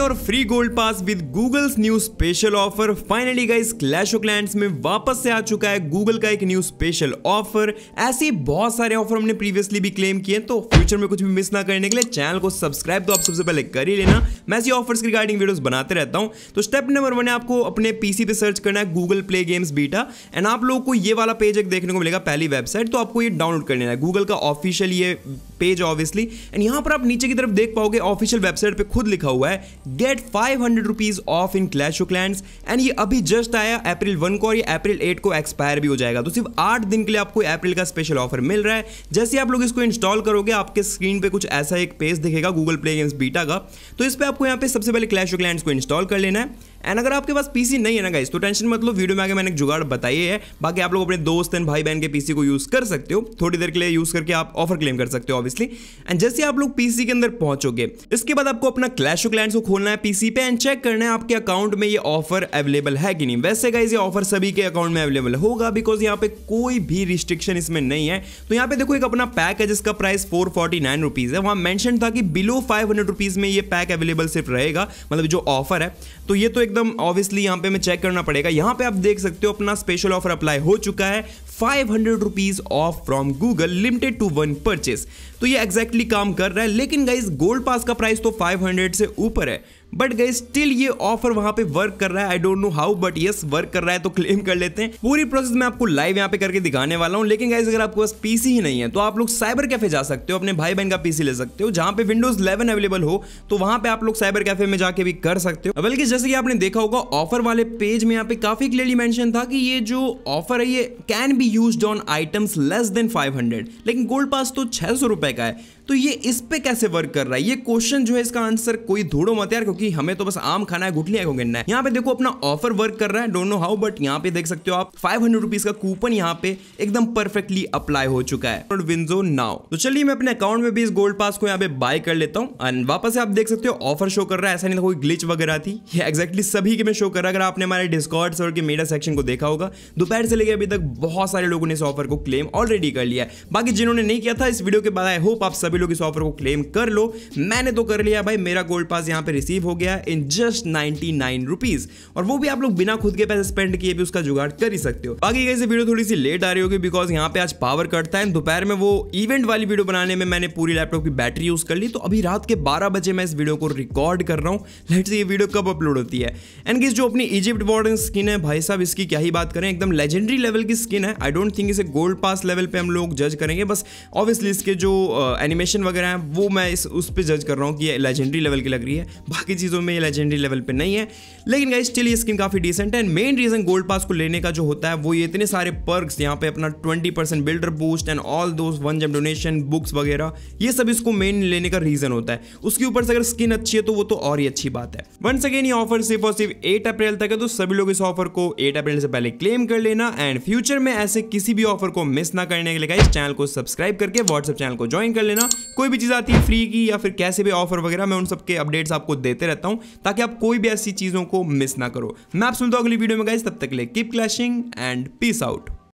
और free gold pass with Google new special offer finally guys Clash of Clans में वापस से आ चुका है गूगल का एक न्यू स्पेशल ऑफर ऐसे बहुत सारे ऑफर हमने प्रीवियसली भी क्लेम किए तो फ्यूचर में कुछ भी मिस ना करने के लिए चैनल को सब्सक्राइब तो आप सबसे पहले कर ही लेना मैं ऐसी ऑफर्स रिगार्डिंग वीडियोस बनाते रहता हूँ तो स्टेप नंबर वन है आपको अपने पीसी पे सर्च करना है Google Play Games beta and आप लोगों को ये वाला पेज एक देखने को मिलेगा पहली वेबसाइट तो आपको ये डाउनलोड कर लेना है गूगल का ऑफिशियल ये पेज ऑब्वियसली एंड यहाँ पर आप नीचे की तरफ देख पाओगे ऑफिशियल वेबसाइट पर खुद लिखा हुआ है get five hundred rupees off in Clash Clans and ये अभी जस्ट आया अप्रैल वन को और ये अप्रैल एट को एक्सपायर भी हो जाएगा तो सिर्फ आठ दिन के लिए आपको अप्रैल का स्पेशल ऑफर मिल रहा है जैसे आप लोग इसको इंस्टॉल करोगे आपके स्क्रीन पे कुछ ऐसा एक पेज दिखेगा गूगल प्ले गेम्स बीटा का तो इस पर आप आपको यहाँ पे सबसे पहले क्लैश ऑफ क्लैंड को इंस्टॉल कर लेना है एंड अगर आपके पास पीसी नहीं है ना गाइस तो टेंशन मत लो वीडियो में आगे मैंने जुगाड़ बताई है बाकी आप लोग अपने दोस्त एंड भाई बहन के पीसी को यूज़ कर सकते हो थोड़ी देर के लिए यूज़ करके आप ऑफर क्लेम कर सकते हो ऑब्वियसली एंड जैसे आप लोग पीसी के अंदर पहुंचोगे इसके बाद आपको अपना क्लैश ऑफ क्लैंड को खोलना है पीसी पे एंड चेक करना है आपके अकाउंट में ये ऑफर अवेलेबल है कि नहीं वैसे गाइज ये ऑफर सभी के अकाउंट में अवेलेबल होगा बिकॉज यहाँ पे कोई भी रिस्ट्रिक्शन इसमें नहीं है तो यहाँ पे देखो एक अपना पैक है जिसका प्राइस फोर है वहां मैंशन था कि बिलो फाइव में ये पैक अवेलेबल अवेलेबल सिर्फ रहेगा मतलब जो ऑफर है तो ये तो एकदम ऑब्वियसली यहाँ पे मैं चेक करना पड़ेगा यहाँ पे आप देख सकते हो अपना स्पेशल ऑफर अप्लाई हो चुका है five hundred rupees off from Google limited to one purchase तो ये एग्जैक्टली exactly काम कर रहा है लेकिन गाइज गोल्ड पास का प्राइस तो फाइव हंड्रेड से ऊपर है बट गई स्टिल ये ऑफर वहां पे वर्क कर रहा है I don't know how but yes work कर रहा है तो क्लेम कर लेते हैं पूरी प्रोसेस मैं आपको लाइव यहाँ पे करके दिखाने वाला हूँ लेकिन गाइज अगर आपके पास पीसी ही नहीं है तो आप लोग साइबर कैफे जा सकते हो अपने भाई बहन का पीसी ले सकते हो जहां पे विंडोज 11 अवेलेबल हो तो वहां पे आप लोग साइबर कैफे में जाके भी कर सकते हो बल्कि जैसे कि आपने देखा होगा ऑफर वाले पेज में यहाँ पे काफी क्लियरली मैंशन था कि ये जो ऑफर है ये can be use on items less than five लेकिन गोल्ड पास तो छह सौ रुपए का है तो ये इस पे कैसे वर्क कर रहा है ये क्वेश्चन जो है इसका आंसर कोई धोड़ो मत यार क्योंकि हमें तो बस आम खाना है गुटलियां को गिनना है यहाँ पे देखो अपना ऑफर वर्क कर रहा है डोंट नो हाउ बट यहाँ पे देख सकते हो आप फाइव हंड्रेड का कूपन यहाँ पे एकदम परफेक्टली अप्लाई हो चुका है विंजो नाउ तो चलिए मैं अपने अकाउंट में भी इस गोल्ड पास को यहाँ पे बाय कर लेता हूँ एंड वापस आप देख सकते हो ऑफर शो कर रहा है ऐसा नहीं कोई ग्लिच वगैरह थी ये एक्जैक्टली सभी के मैं शो कर रहा अगर आपने हमारे डिस्कॉर्ड और के मेरा सेक्शन को देखा होगा दोपहर से लेकर अभी तक बहुत सारे लोगों ने इस ऑफर को क्लेम ऑलरेडी कर लिया है बाकी जिन्होंने नहीं किया था इस वीडियो के बाद आई होप आप सभी लोग इस ऑफर को क्लेम कर लो मैंने तो कर लिया भाई मेरा गोल्ड पास यहाँ पे रिसीव हो गया in just ninety nine rupees और वो भी आप लोग बिना खुद के पैसे स्पेंड किए भी उसका जुगाड़ कर ही सकते हो बाकी कैसे वीडियो थोड़ी सी लेट आ रही होगी बिकॉज यहाँ पे आज पावर कटता है दोपहर में वो इवेंट वाली वीडियो बनाने में मैंने पूरी लैपटॉप की बैटरी यूज कर ली तो अभी रात के बारह बजे मैं इस वीडियो को रिकॉर्ड कर रहा हूँ लेट से ये वीडियो कब अपलोड होती है एंड किस जो अपनी इजिप्ट बॉर्डन स्किन है भाई साहब इसकी क्या ही बात करें एकदम लेजेंडरी लेवल की स्किन है आई डोंट थिंक इसे गोल्ड पास लेवल पे हम लोग जज करेंगे बस ऑब्वियसली इसके जो एनिमेशन uh, वगैरह हैं वो मैं इस उस पर जज कर रहा हूँ कि लेजेंडरी लेवल की लग रही है बाकी चीज़ों में लेजेंडरी लेवल पे नहीं है लेकिन गाइज स्टिल ये स्कीम काफ़ी डिसेंट है and main reason gold pass को लेने का जो होता है वो ये इतने सारे पर्क्स यहाँ पे अपना 20% बिल्डर बूस्ट एंड ऑल दो वन जम डोनेशन बुक्स वगैरह ये सब इसको मेन लेने का रीज़न होता है उसके ऊपर से अगर स्किन अच्छी है तो वो तो और ही अच्छी बात है वंस अगेन ये ऑफर सिर्फ और सिर्फ एट अप्रैल तक है तो सभी लोग इस ऑफर को एट अप्रैल से पहले क्लेम कर लेना एंड फ्यूचर में ऐसे किसी भी ऑफर को मिस ना करने के लिए इस चैनल को सब्सक्राइब करके व्हाट्सएप चैनल को ज्वाइन कर लेना कोई भी चीज़ आती है फ्री की या फिर कैसे भी ऑफर वगैरह मैं उन सबके अपडेट्स आपको देते रहता हूं ताकि आप कोई भी ऐसी चीज़ों को मिस ना करो मैं आप सुनता हूं अगली वीडियो में गाइस तब तक ले keep clashing and peace out